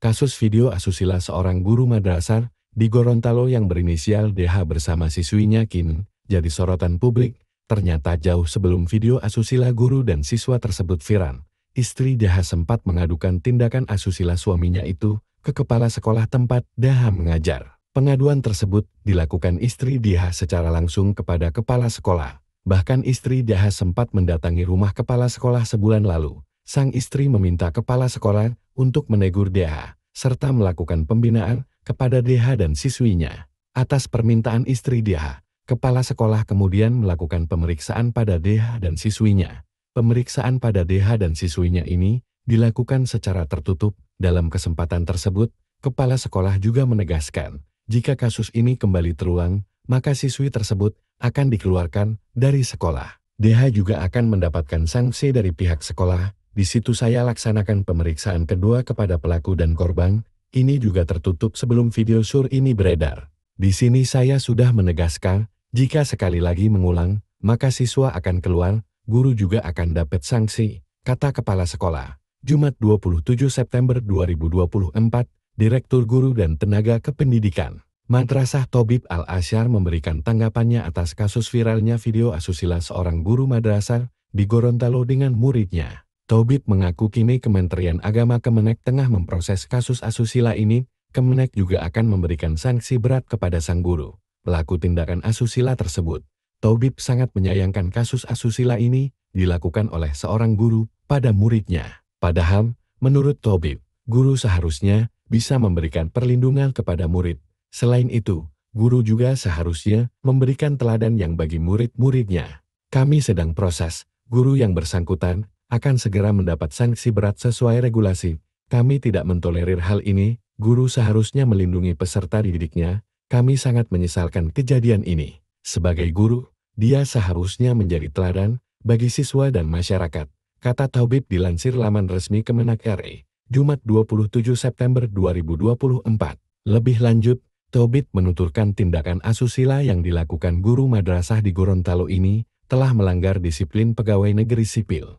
Kasus video asusila seorang guru madrasah di Gorontalo yang berinisial DH bersama siswinya Kin jadi sorotan publik, ternyata jauh sebelum video asusila guru dan siswa tersebut viral. Istri DH sempat mengadukan tindakan asusila suaminya itu ke kepala sekolah tempat DH mengajar. Pengaduan tersebut dilakukan istri DH secara langsung kepada kepala sekolah. Bahkan istri DH sempat mendatangi rumah kepala sekolah sebulan lalu sang istri meminta kepala sekolah untuk menegur DH, serta melakukan pembinaan kepada DH dan siswinya. Atas permintaan istri DH, kepala sekolah kemudian melakukan pemeriksaan pada DH dan siswinya. Pemeriksaan pada DH dan siswinya ini dilakukan secara tertutup. Dalam kesempatan tersebut, kepala sekolah juga menegaskan, jika kasus ini kembali terulang, maka siswi tersebut akan dikeluarkan dari sekolah. DH juga akan mendapatkan sanksi dari pihak sekolah di situ saya laksanakan pemeriksaan kedua kepada pelaku dan korban, ini juga tertutup sebelum video sur ini beredar. Di sini saya sudah menegaskan, jika sekali lagi mengulang, maka siswa akan keluar, guru juga akan dapat sanksi, kata kepala sekolah. Jumat 27 September 2024, Direktur Guru dan Tenaga Kependidikan. Madrasah Tobib Al-Asyar memberikan tanggapannya atas kasus viralnya video asusila seorang guru madrasah di Gorontalo dengan muridnya. Tobit mengaku kini Kementerian Agama Kemenek tengah memproses kasus asusila ini, Kemenek juga akan memberikan sanksi berat kepada sang guru, pelaku tindakan asusila tersebut. Tobit sangat menyayangkan kasus asusila ini dilakukan oleh seorang guru pada muridnya. Padahal, menurut Tobit, guru seharusnya bisa memberikan perlindungan kepada murid. Selain itu, guru juga seharusnya memberikan teladan yang bagi murid-muridnya. Kami sedang proses, guru yang bersangkutan akan segera mendapat sanksi berat sesuai regulasi. Kami tidak mentolerir hal ini, guru seharusnya melindungi peserta didiknya, kami sangat menyesalkan kejadian ini. Sebagai guru, dia seharusnya menjadi teladan bagi siswa dan masyarakat, kata Taubib dilansir laman resmi Kemenak RI, Jumat 27 September 2024. Lebih lanjut, Taubib menuturkan tindakan asusila yang dilakukan guru madrasah di Gorontalo ini telah melanggar disiplin pegawai negeri sipil.